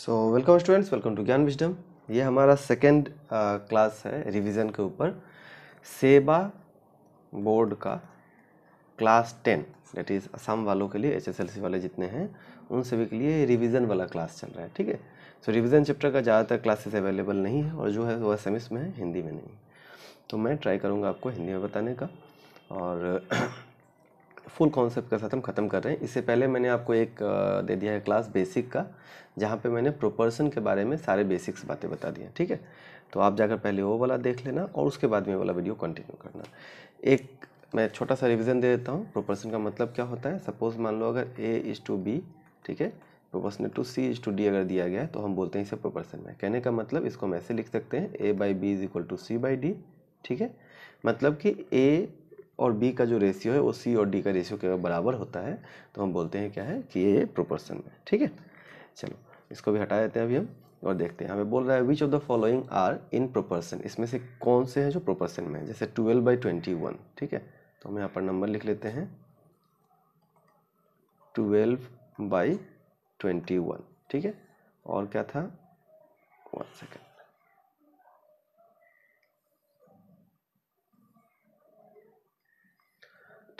So welcome students welcome to Gyan wisdom ये हमारा second class uh, है रिवीजन के ऊपर सेबा बोर्ड का class ten that is Assam वालों के लिए एचएसएलसी वाले जितने हैं उन सभी के लिए रिवीजन वाला क्लास चल रहा है ठीक है सो रिवीजन चैप्टर का ज़्यादातर क्लासेस अवेलेबल नहीं है और जो है वो सेमिस में है हिंदी में नहीं तो मैं ट्राई करूँगा आपको हिंदी में बताने का और फुल कॉन्सेप्ट के साथ हम ख़त्म कर रहे हैं इससे पहले मैंने आपको एक दे दिया है क्लास बेसिक का जहाँ पे मैंने प्रोपर्सन के बारे में सारे बेसिक्स बातें बता दी हैं ठीक है तो आप जाकर पहले वो वाला देख लेना और उसके बाद में वाला वीडियो कंटिन्यू करना एक मैं छोटा सा रिविज़न दे देता हूँ प्रोपर्सन का मतलब क्या होता है सपोज़ मान लो अगर ए इज़ टू बी ठीक है proportion to C is to D अगर दिया गया है तो हम बोलते हैं इसे प्रोपर्सन में कहने का मतलब इसको हम ऐसे लिख सकते हैं A by B is equal to C by D ठीक है मतलब कि ए और बी का जो रेशियो है वो सी और डी का रेशियो के बराबर होता है तो हम बोलते हैं क्या है कि ये प्रोपोर्शन में ठीक है चलो इसको भी हटा देते हैं अभी हम और देखते हैं हमें बोल रहा है which of the following are in proportion इसमें से कौन से हैं जो प्रोपर्सन में है जैसे ट्वेल्व बाई ट्वेंटी वन ठीक है तो हम यहाँ पर नंबर लिख लेते हैं ट्वेल्व बाई ट्वेंटी वन ठीक है और क्या था one second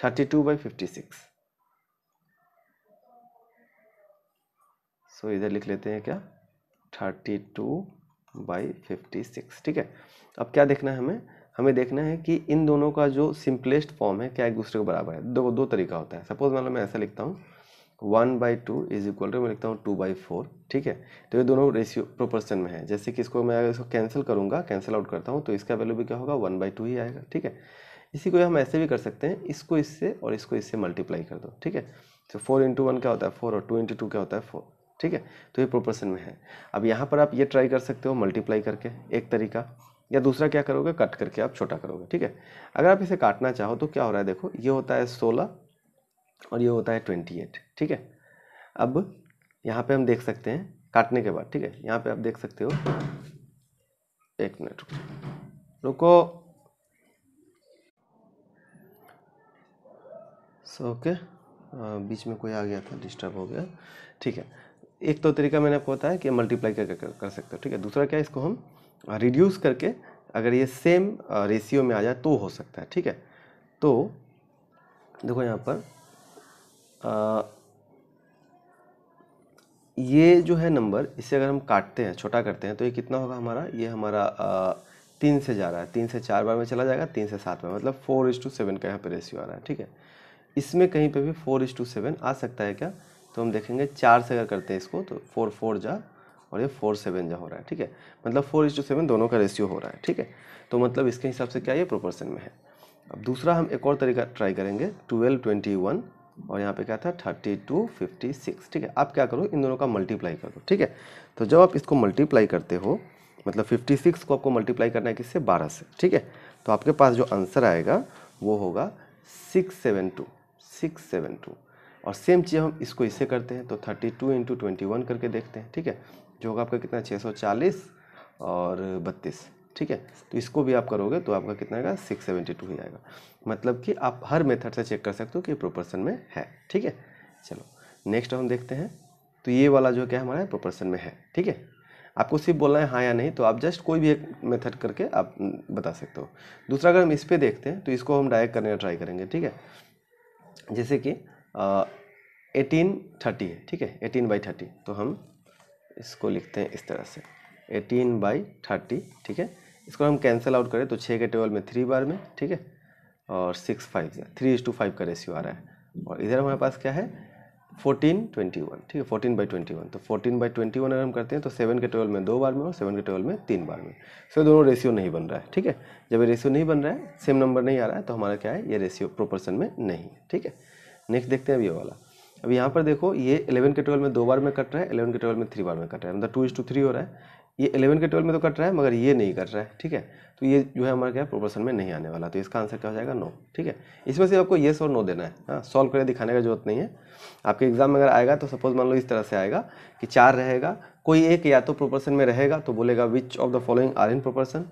32 by 56 so so, इधर लिख लेते हैं क्या 32 बाई सिक्स ठीक है अब क्या देखना है हमें हमें देखना है कि इन दोनों का जो सिंपलेस्ट फॉर्म है क्या एक दूसरे के बराबर है दो दो तरीका होता है सपोज मान लो मैं ऐसा लिखता हूँ one by two is equal to मैं लिखता हूँ टू बाई फोर ठीक है तो ये दोनों रेशियो प्रोपोर्शन में है जैसे कि इसको मैं अगर इसको कैंसिल करूँगा कैंसिल आउट करता हूँ तो इसका वैल्यू भी क्या होगा वन बाई टू ही आएगा ठीक है इसी को हम ऐसे भी कर सकते हैं इसको इससे और इसको इससे मल्टीप्लाई कर दो ठीक है तो फोर इंटू वन क्या होता है फोर और टू इंटू टू क्या होता है फोर ठीक है तो ये प्रोपोर्शन में है अब यहाँ पर आप ये ट्राई कर सकते हो मल्टीप्लाई करके एक तरीका या दूसरा क्या करोगे कट करके आप छोटा करोगे ठीक है अगर आप इसे काटना चाहो तो क्या हो रहा है देखो ये होता है सोलह और ये होता है ट्वेंटी एट ठीक है अब यहाँ पर हम देख सकते हैं काटने के बाद ठीक है यहाँ पर आप देख सकते हो एक मिनट रुको सो ओके बीच में कोई आ गया था डिस्टर्ब हो गया ठीक है एक तो तरीका मैंने आपको बताया कि मल्टीप्लाई करके कर, कर सकते हो ठीक है दूसरा क्या है इसको हम रिड्यूस करके अगर ये सेम रेशियो में आ जाए तो हो सकता है ठीक है तो देखो यहाँ पर आ, ये जो है नंबर इसे अगर हम काटते हैं छोटा करते हैं तो ये कितना होगा हमारा ये हमारा आ, तीन से जा रहा है तीन से चार बार में चला जाएगा तीन से सात बार मतलब फोर इज टू सेवन का यहाँ पर रेशियो आ रहा है ठीक है इसमें कहीं पे भी फोर इज टू सेवन आ सकता है क्या तो हम देखेंगे चार से अगर करते हैं इसको तो फोर फोर जा और ये फोर सेवन जा हो रहा है ठीक है मतलब फोर इज टू सेवन दोनों का रेशियो हो रहा है ठीक है तो मतलब इसके हिसाब से क्या ये प्रोपोर्सन में है अब दूसरा हम एक और तरीका ट्राई करेंगे ट्वेल्व ट्वेंटी वन और यहाँ पे क्या था थर्टी टू फिफ्टी सिक्स ठीक है आप क्या करो इन दोनों का मल्टीप्लाई कर दो ठीक है तो जब आप इसको मल्टीप्लाई करते हो मतलब फिफ्टी सिक्स को आपको मल्टीप्लाई करना है किससे बारह से ठीक है तो आपके पास जो आंसर आएगा वो होगा six seven two six seven two और सेम चीज़ हम इसको इसे करते हैं तो thirty two into twenty one करके देखते हैं ठीक है जो होगा आपका कितना छः सौ चालीस और बत्तीस ठीक है तो इसको भी आप करोगे तो आपका कितना आएगा सिक्स सेवेंटी टू ही आएगा मतलब कि आप हर मेथड से चेक कर सकते हो कि प्रोपर्सन में है ठीक है चलो नेक्स्ट हम देखते हैं तो ये वाला जो क्या हमारा प्रोपर्सन में है ठीक है आपको सिर्फ बोलना है हाँ या नहीं तो आप जस्ट कोई भी एक मेथड करके आप बता सकते हो दूसरा अगर हम इस पर देखते हैं तो इसको हम डायरेक्ट करने का ट्राई करेंगे ठीक है जैसे कि एटीन थर्टी है ठीक है एटीन बाई थर्टी तो हम इसको लिखते हैं इस तरह से एटीन बाई थर्टी ठीक है इसको हम कैंसिल आउट करें तो छः के टेबल में थ्री बार में ठीक है और six five three is to five का रेशियो आ रहा है और इधर हमारे पास क्या है फोर्टीन ट्वेंटी वन ठीक है फोर्टीन बाई ट्वेंटी वन तो फोर्टीन बाई ट्वेंटी वन अगर हम करते हैं तो सेवन के ट्वेल्व में दो बार में और सेवन के ट्वेल्व में तीन बार में सो दोनों रेशियो नहीं बन रहा है ठीक है जब ये रेशियो नहीं बन रहा है सेम नंबर नहीं आ रहा है तो हमारा क्या है ये रेशियो प्रोपर्सन में नहीं है ठीक है नेक्स्ट देखते हैं अब ये वाला अब यहाँ पर देखो ये इलेवन के ट्वेल्व में दो बार में कट रहा है एलेवन के ट्वेल्व में थ्री बार में कट रहा है मतलब टू इज टू थ्री हो रहा है ये इलेवन के ट्वेल्व में तो कट रहा है मगर ये नहीं कट रहा है ठीक है तो ये जो है हमारा क्या प्रोपोर्शन में नहीं आने वाला तो इसका आंसर क्या हो जाएगा नो ठीक है इसमें से आपको येस और नो देना है हाँ सॉल्व करके दिखाने का जरूरत नहीं है आपके एग्जाम में अगर आएगा तो सपोज मान लो इस तरह से आएगा कि चार रहेगा कोई एक या तो प्रोपर्सन में रहेगा तो बोलेगा which of the following are in proportion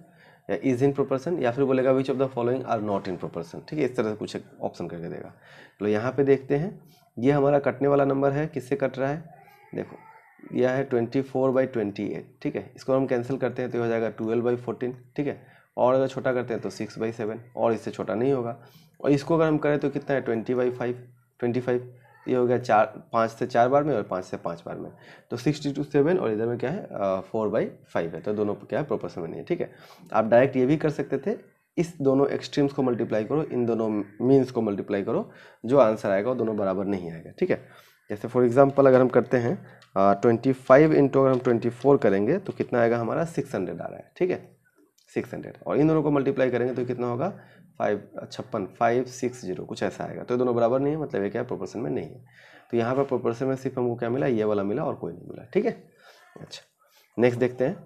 या इज इन प्रोपर्सन या फिर बोलेगा which of the following are not in proportion ठीक है इस तरह से कुछ ऑप्शन करके देगा तो यहाँ पे देखते हैं ये हमारा कटने वाला नंबर है किससे कट रहा है देखो यह है twenty four by twenty eight ठीक है इसको हम कैंसिल करते हैं तो हो जाएगा ट्वेल्व बाई फोर्टीन ठीक है और अगर छोटा करते हैं तो सिक्स बाई सेवन और इससे छोटा नहीं होगा और इसको अगर हम करें तो कितना है twenty by five twenty five ये हो गया चार पाँच से चार बार में और पाँच से पाँच बार में तो सिक्सटी टू सेवन और इधर में क्या है फोर बाई फाइव है तो दोनों क्या है प्रोपोर्शन में नहीं है ठीक है आप डायरेक्ट ये भी कर सकते थे इस दोनों एक्सट्रीम्स को मल्टीप्लाई करो इन दोनों मीन्स को मल्टीप्लाई करो जो आंसर आएगा वो दोनों बराबर नहीं आएगा ठीक है जैसे फॉर एग्ज़ाम्पल अगर हम करते हैं ट्वेंटी फाइव इंटू अगर हम ट्वेंटी फोर करेंगे तो कितना आएगा हमारा सिक्स हंड्रेड आ रहा है ठीक है सिक्स हंड्रेड और इन दोनों को मल्टीप्लाई करेंगे तो कितना होगा फाइव छप्पन फाइव सिक्स जीरो कुछ ऐसा आएगा तो ये दोनों बराबर नहीं है मतलब ये क्या प्रोपोर्शन में नहीं है तो यहाँ पर प्रोपोर्शन में सिर्फ हमको क्या मिला ये वाला मिला और कोई नहीं मिला ठीक है अच्छा नेक्स्ट देखते हैं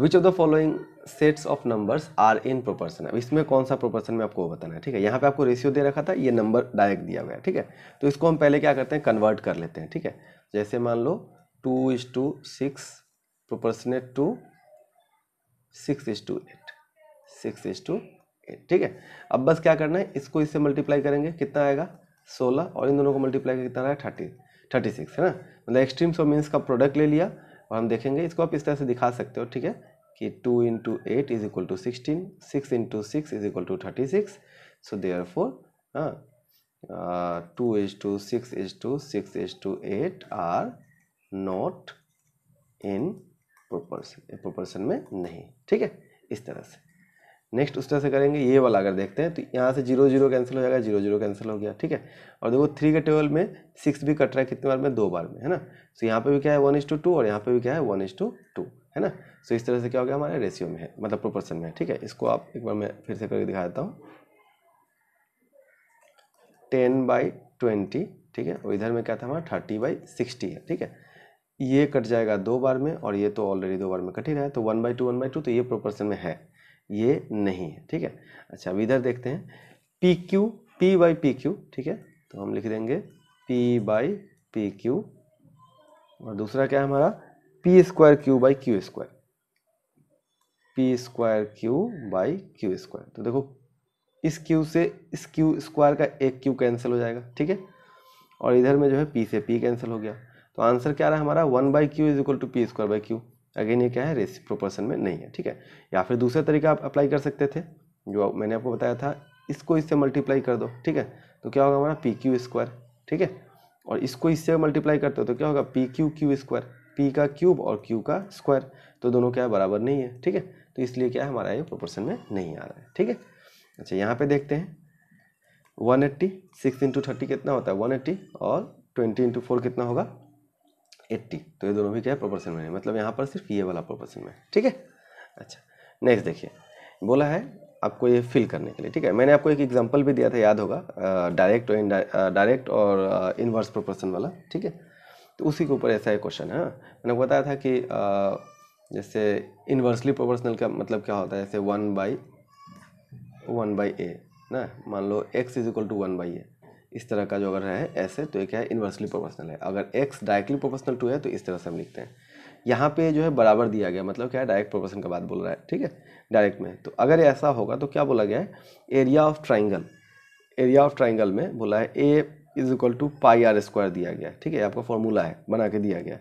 which of the following sets of numbers are in proportion अब इसमें कौन सा प्रोपर्सन में आपको बताना है ठीक है यहाँ पे आपको रेशियो दे रखा था ये नंबर डायरेक्ट दिया गया ठीक है तो इसको हम पहले क्या करते हैं कन्वर्ट कर लेते हैं ठीक है जैसे मान लो two is to six proportionate to six is to eight six is to eight ठीक है अब बस क्या करना है इसको इससे मल्टीप्लाई करेंगे कितना आएगा सोलह और इन दोनों को मल्टीप्लाई कितना आया थर्टी थर्टी सिक्स है ना मतलब एक्सट्रीम सो मीन्स का प्रोडक्ट ले लिया और हम देखेंगे इसको आप इस तरह से दिखा सकते हो ठीक है कि two into eight is equal to sixteen six into six is equal to thirty six so therefore हाँ two is to six is to six is to eight are not in proportion proportion में नहीं ठीक है इस तरह से next उस तरह से करेंगे ये वाला अगर देखते हैं तो यहाँ से जीरो जीरो कैंसिल हो जाएगा जीरो जीरो कैंसिल हो गया ठीक है और देखो थ्री के टेबल में सिक्स भी कट रहा है कितने बार में दो बार में है ना सो so, यहाँ पे भी क्या है वन इज टू टू और यहाँ पे भी क्या है वन इज टू टू है ना सो so, इस तरह से क्या हो गया हमारे रेशियो में है मतलब प्रोपोर्सन में है ठीक है इसको आप एक बार मैं फिर से करके दिखा देता हूँ टेन बाई ट्वेंटी ठीक है और इधर में क्या था हमारा थर्टी बाई सिक्सटी है ठीक है ये कट जाएगा दो बार में और ये तो ऑलरेडी दो बार में कट ही रहा है तो one by two one by two तो ये प्रोपर्सन में है ये नहीं है ठीक है अच्छा अब इधर देखते हैं P Q P by P Q ठीक है तो हम लिख देंगे पी बाई पी क्यू और दूसरा क्या है हमारा P square Q by Q square P square Q by Q square तो देखो इस क्यू से इस क्यू स्क्वायर का एक क्यू कैंसिल हो जाएगा ठीक है और इधर में जो है पी से पी कैंसिल हो गया तो आंसर क्या रहा है हमारा one by Q is equal to P square by Q again ये क्या है रेस प्रोपोर्शन में नहीं है ठीक है या फिर दूसरा तरीका आप अप्लाई कर सकते थे जो मैंने आपको बताया था इसको इससे मल्टीप्लाई कर दो ठीक है तो क्या होगा हमारा पी क्यू स्क्वायर ठीक है और इसको इससे मल्टीप्लाई करते हो तो क्या होगा P Q Q square P का क्यूब और क्यू का स्क्वायर तो दोनों क्या है बराबर नहीं है ठीक है तो इसलिए क्या है हमारा ये प्रोपोर्शन में नहीं आ रहा है ठीक है अच्छा यहाँ पे देखते हैं one eighty six into thirty कितना होता है वन एट्टी और ट्वेंटी इंटू फोर कितना होगा एट्टी तो ये दोनों भी क्या है प्रोपोर्शन में मतलब यहाँ पर सिर्फ ये वाला प्रोपोर्शन में ठीक है अच्छा नेक्स्ट देखिए बोला है आपको ये फिल करने के लिए ठीक है मैंने आपको एक एग्जांपल भी दिया था याद होगा डायरेक्ट और डायरेक्ट और इनवर्स प्रोपोर्शन वाला ठीक है तो उसी के ऊपर ऐसा एक क्वेश्चन है हाँ। मैंने बताया था कि जैसे इन्वर्सली प्रोपोर्शनल का मतलब क्या होता है जैसे one by one by A ना मान लो X is equal to one by A इस तरह का जो अगर है ऐसे तो ये क्या है इन्वर्सली प्रोपोर्शनल है अगर एक्स डायरेक्टली प्रोपोर्शनल टू है तो इस तरह से हम लिखते हैं यहाँ पे जो है बराबर दिया गया मतलब क्या है डायरेक्ट प्रोपोर्शन का बात बोल रहा है ठीक है डायरेक्ट में तो अगर ऐसा होगा तो क्या बोला गया है area of triangle area of triangle में बोला है A is equal to pi R square दिया गया है ठीक है आपका फॉर्मूला है बना के दिया गया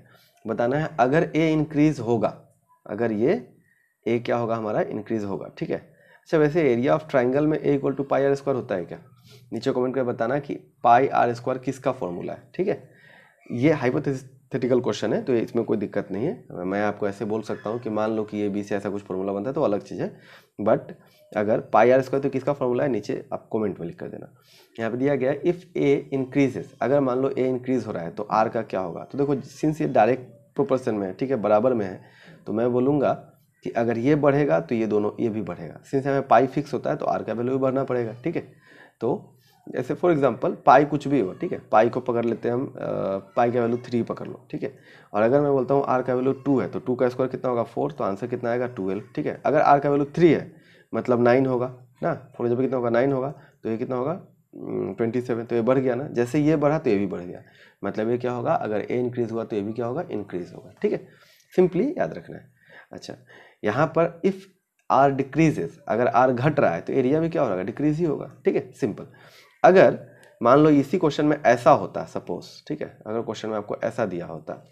बताना है अगर ए इंक्रीज होगा अगर ये ए क्या होगा हमारा इंक्रीज होगा ठीक है अच्छा वैसे एरिया ऑफ ट्राइंगल में A equal to pi R square होता है क्या नीचे कमेंट कर बताना कि पाई आर स्क्वायर किसका फॉर्मूला है ठीक है ये हाइपोथेटिकल क्वेश्चन है तो इसमें कोई दिक्कत नहीं है मैं आपको ऐसे बोल सकता हूँ कि मान लो कि ये बी से ऐसा कुछ फॉर्मूला बनता है तो अलग चीज़ है बट अगर पाई आर स्क्वायर तो किसका फॉर्मूला है नीचे आप कमेंट में लिख कर देना यहाँ पे दिया गया इफ़ ए इंक्रीजेस अगर मान लो ए इंक्रीज हो रहा है तो आर का क्या होगा तो देखो सिंस ये डायरेक्ट प्रोपोर्शन में है ठीक है बराबर में है तो मैं बोलूँगा कि अगर ये बढ़ेगा तो ये दोनों ये भी बढ़ेगा सिंस हमें पाई फिक्स होता है तो आर का वैल्यू भी बढ़ना पड़ेगा ठीक है तो जैसे फॉर एग्जांपल पाई कुछ भी हो ठीक है पाई को पकड़ लेते हैं हम पाई का वैल्यू थ्री पकड़ लो ठीक है और अगर मैं बोलता हूँ आर का वैल्यू टू है तो टू का स्क्वायर कितना होगा फोर तो आंसर कितना आएगा ट्वेल्व ठीक है अगर आर का वैल्यू थ्री है मतलब नाइन होगा ना फोर जब कितना होगा नाइन होगा तो ये कितना होगा ट्वेंटी सेवन तो ये बढ़ गया ना जैसे ये बढ़ा तो ये भी बढ़ गया मतलब ये क्या होगा अगर ए इंक्रीज़ हुआ तो ये भी क्या होगा इंक्रीज़ होगा ठीक है सिंपली याद रखना है अच्छा यहाँ पर इफ़ आर डिक्रीजेज अगर आर घट रहा है तो एरिया भी क्या हो रहा है डिक्रीज ही होगा ठीक है सिंपल अगर मान लो इसी क्वेश्चन में ऐसा होता सपोज ठीक है अगर क्वेश्चन में आपको ऐसा दिया होता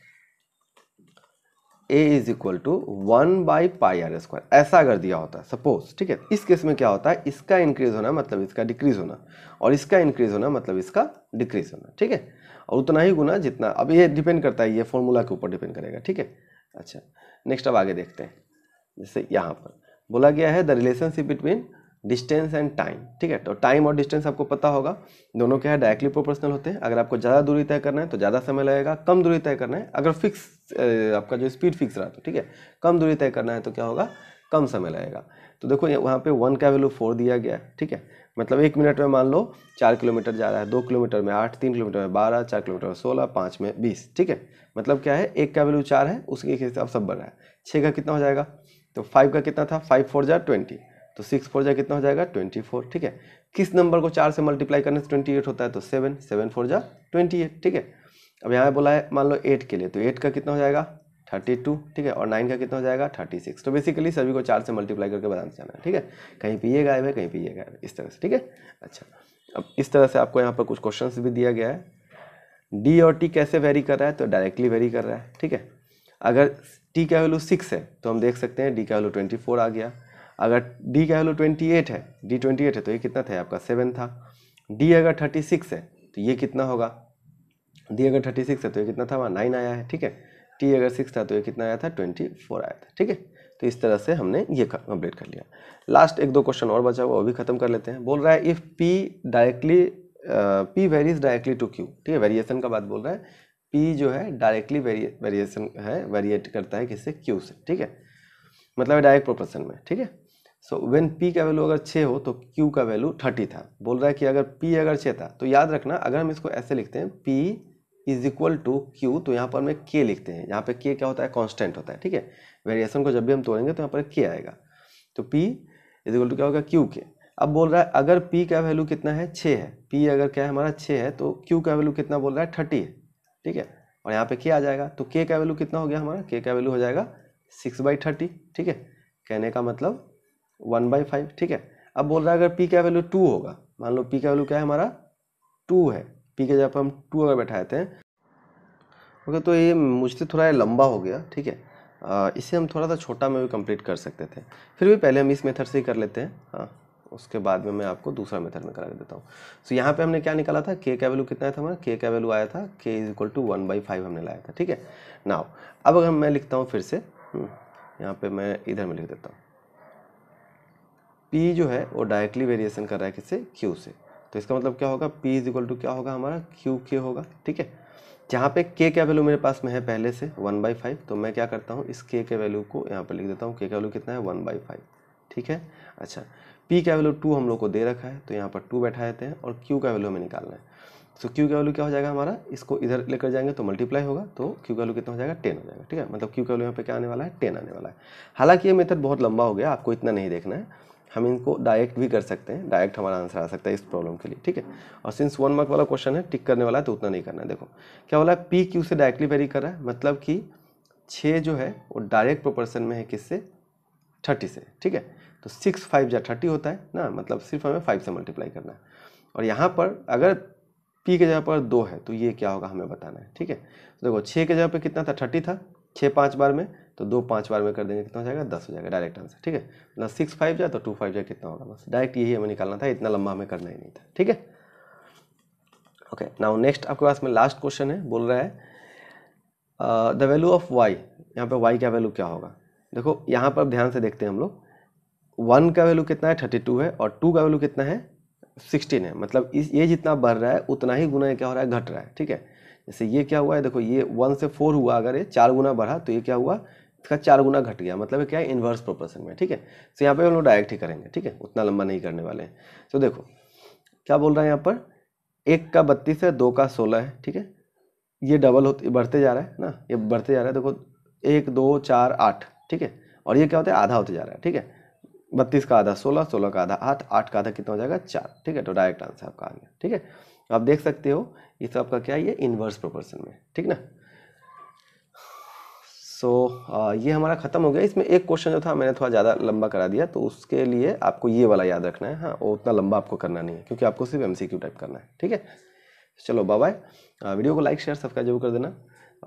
A is equal to one by pi R square ऐसा अगर दिया होता सपोज ठीक है इस केस में क्या होता है इसका इंक्रीज होना मतलब इसका डिक्रीज होना और इसका इंक्रीज होना मतलब इसका डिक्रीज होना ठीक है और उतना ही गुना जितना अब ये डिपेंड करता है ये फॉर्मूला के ऊपर डिपेंड करेगा ठीक है अच्छा नेक्स्ट अब आगे देखते हैं जैसे यहाँ पर बोला गया है the relationship between distance and time ठीक है तो टाइम और डिस्टेंस आपको पता होगा दोनों क्या है डायरेक्टली प्रोपोर्शनल होते हैं अगर आपको ज़्यादा दूरी तय करना है तो ज़्यादा समय लगेगा कम दूरी तय करना है अगर फिक्स आपका जो स्पीड फिक्स रहा तो ठीक है कम दूरी तय करना है तो क्या होगा कम समय लगेगा तो देखो वहाँ पे वन का वैल्यू फोर दिया गया है ठीक है मतलब एक मिनट में मान लो चार किलोमीटर जा रहा है दो किलोमीटर में आठ तीन किलोमीटर में बारह चार किलोमीटर में सोलह पाँच में बीस ठीक है मतलब क्या है एक का वैल्यू चार है उसके हिसाब सब बढ़ रहा है छः का कितना हो जाएगा तो फाइव का कितना था फाइव फोर जा ट्वेंटी तो सिक्स फोर जा कितना हो जाएगा ट्वेंटी फोर ठीक है किस नंबर को चार से मल्टीप्लाई करने से ट्वेंटी एट होता है तो सेवन सेवन फोर जा ट्वेंटी एट ठीक है अब यहाँ बोला है मान लो एट के लिए तो एट का कितना हो जाएगा थर्टी टू ठीक है और नाइन का कितना हो जाएगा थर्टी सिक्स तो बेसिकली सभी को चार से मल्टीप्लाई करके बताना जाना है ठीक है कहीं पे ये गायब है कहीं पे ये गायब है इस तरह से ठीक है अच्छा अब इस तरह से आपको यहाँ पर कुछ क्वेश्चन भी दिया गया है डी और टी कैसे वेरी कर रहा है तो डायरेक्टली वेरी कर रहा है ठीक है अगर टी का वैल्यू सिक्स है तो हम देख सकते हैं डी का वैल्यू ट्वेंटी फोर आ गया अगर डी का वैल्यू ट्वेंटी एट है डी ट्वेंटी एट है तो ये कितना था आपका सेवन था डी अगर थर्टी सिक्स है तो ये कितना होगा डी अगर थर्टी सिक्स है तो ये कितना था वहाँ नाइन आया है ठीक है टी अगर सिक्स था तो ये कितना आया था ट्वेंटी फोर आया था ठीक है तो इस तरह से हमने ये कंप्लीट कर लिया लास्ट एक दो क्वेश्चन और बचा हुआ वो भी खत्म कर लेते हैं बोल रहा है if P directly P varies directly to Q ठीक है वेरिएशन का बात बोल रहा है पी जो है डायरेक्टली वेरिएशन है वेरिएट करता है किससे क्यू से ठीक है मतलब डायरेक्ट प्रोपोर्शन में ठीक है सो वेन पी का वैल्यू अगर छः हो तो क्यू का वैल्यू थर्टी था बोल रहा है कि अगर पी अगर छः था तो याद रखना अगर हम इसको ऐसे लिखते हैं P is equal to Q तो यहाँ पर हमें के लिखते हैं यहाँ पर के क्या होता है कॉन्स्टेंट होता है ठीक है वेरिएशन को जब भी हम तोड़ेंगे तो यहाँ पर के आएगा तो पी इज इक्वल टू क्या होगा क्यू के अब बोल रहा है अगर पी का वैल्यू कितना है छः है पी अगर क्या है हमारा छः है तो क्यू का वैल्यू कितना बोल रहा है थर्टी है ठीक है और यहाँ पे के आ जाएगा तो के का वैल्यू कितना हो गया हमारा के का वैल्यू हो जाएगा सिक्स बाई थर्टी ठीक है कहने का मतलब वन बाई फाइव ठीक है अब बोल रहा है अगर पी का वैल्यू टू होगा मान लो पी का वैल्यू क्या है हमारा टू है पी के जगह पर हम टू अगर बैठाए थे ओके तो ये मुझसे थोड़ा लंबा हो गया ठीक है इसे हम थोड़ा सा छोटा में भी कंप्लीट कर सकते थे फिर भी पहले हम इस मेथड से ही कर लेते हैं हाँ उसके बाद में मैं आपको दूसरा मेथड में करा देता हूँ सो so, यहाँ पे हमने क्या निकाला था के का वैल्यू कितना था हमारा के का वैल्यू आया था K is equal to one by five हमने लाया था ठीक है नाव अब अगर मैं लिखता हूँ फिर से हम्म, यहाँ पे मैं इधर में लिख देता हूँ पी जो है वो डायरेक्टली वेरिएशन कर रहा है किससे क्यू से तो इसका मतलब क्या होगा पी इज इक्वल टू क्या होगा हमारा क्यू के होगा ठीक है जहाँ पे के का वैल्यू मेरे पास में है पहले से वन बाई फाइव तो मैं क्या करता हूँ इस के के वैल्यू को यहाँ पर लिख देता हूँ के का वैल्यू कितना है वन बाई फाइव ठीक है अच्छा पी का वैल्यू टू हम लोग को दे रखा है तो यहाँ पर टू बैठा देते हैं और क्यू का वैल्यू हमें निकालना है सो so, क्यू का वैल्यू क्या हो जाएगा हमारा इसको इधर लेकर जाएंगे तो मल्टीप्लाई होगा तो क्यू का वैल्यू कितना हो जाएगा टेन हो जाएगा ठीक है मतलब क्यू का वैल्यू यहाँ पे क्या आने वाला है टेन आने वाला है हालांकि ये मेथड बहुत लंबा हो गया आपको इतना नहीं देखना है हम इनको डायरेक्ट भी कर सकते हैं डायरेक्ट हमारा आंसर आ सकता है इस प्रॉब्लम के लिए ठीक है और सिंस वन मार्क वाला क्वेश्चन है टिक करने वाला है तो उतना नहीं करना है देखो क्या बोला है पी क्यू से डायरेक्टली वेरी कर रहा है मतलब कि छः जो है वो डायरेक्ट प्रोपोर्शन में है किससे थर्टी से ठीक है तो सिक्स फाइव या थर्टी होता है ना मतलब सिर्फ हमें फाइव से मल्टीप्लाई करना है और यहाँ पर अगर पी के जगह पर दो है तो ये क्या होगा हमें बताना है ठीक है तो देखो छः के जगह पर कितना था थर्टी था छः पाँच बार में तो दो पाँच बार में कर देंगे कितना हो जाएगा दस हो जाएगा डायरेक्ट आंसर ठीक है ना सिक्स फाइव जाए तो टू फाइव जाए कितना होगा बस डायरेक्ट यही हमें निकालना था इतना लंबा हमें करना ही नहीं था ठीक है ओके नाउ नेक्स्ट आपके पास में लास्ट क्वेश्चन है बोल रहा है द वैल्यू ऑफ वाई यहाँ पर वाई का वैल्यू क्या होगा देखो यहाँ पर ध्यान से देखते हैं हम लोग वन का वैल्यू कितना है थर्टी टू है और टू का वैल्यू कितना है सिक्सटीन है मतलब इस ये जितना बढ़ रहा है उतना ही गुना क्या हो रहा है घट रहा है ठीक है जैसे ये क्या हुआ है देखो ये वन से फोर हुआ अगर ये चार गुना बढ़ा तो ये क्या हुआ इसका चार गुना घट गया मतलब क्या है इन्वर्स प्रोपोर्शन में ठीक है तो यहाँ पर हम लोग डायरेक्ट ही करेंगे ठीक है उतना लंबा नहीं करने वाले हैं तो देखो क्या बोल रहा है यहाँ पर एक का बत्तीस है दो का सोलह है ठीक है ये डबल होते बढ़ते जा रहा है ना ये बढ़ते जा रहा है देखो एक दो चार आठ ठीक है और ये क्या होता है आधा होते जा रहा है ठीक है बत्तीस का आधा सोलह सोलह का आधा आठ आठ का आधा कितना हो जाएगा चार ठीक है तो डायरेक्ट आंसर आपका आ गया ठीक है तो आप देख सकते हो ये सब आपका क्या ये इन्वर्स प्रोपोर्शन में ठीक ना सो so, ये हमारा ख़त्म हो गया इसमें एक क्वेश्चन जो था मैंने थोड़ा ज़्यादा लंबा करा दिया तो उसके लिए आपको ये वाला याद रखना है हाँ वो उतना लंबा आपको करना नहीं है क्योंकि आपको सिर्फ एम टाइप करना है ठीक है चलो बाय वीडियो को लाइक शेयर सब्सक्राइब जरूर कर देना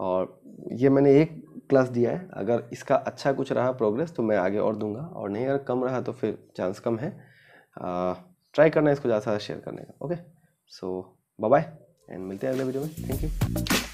और ये मैंने एक क्लास दिया है अगर इसका अच्छा कुछ रहा प्रोग्रेस तो मैं आगे और दूंगा और नहीं अगर कम रहा तो फिर चांस कम है ट्राई करना इसको ज़्यादा से ज़्यादा शेयर करने का ओके सो बाय एंड मिलते हैं अगले वीडियो में थैंक यू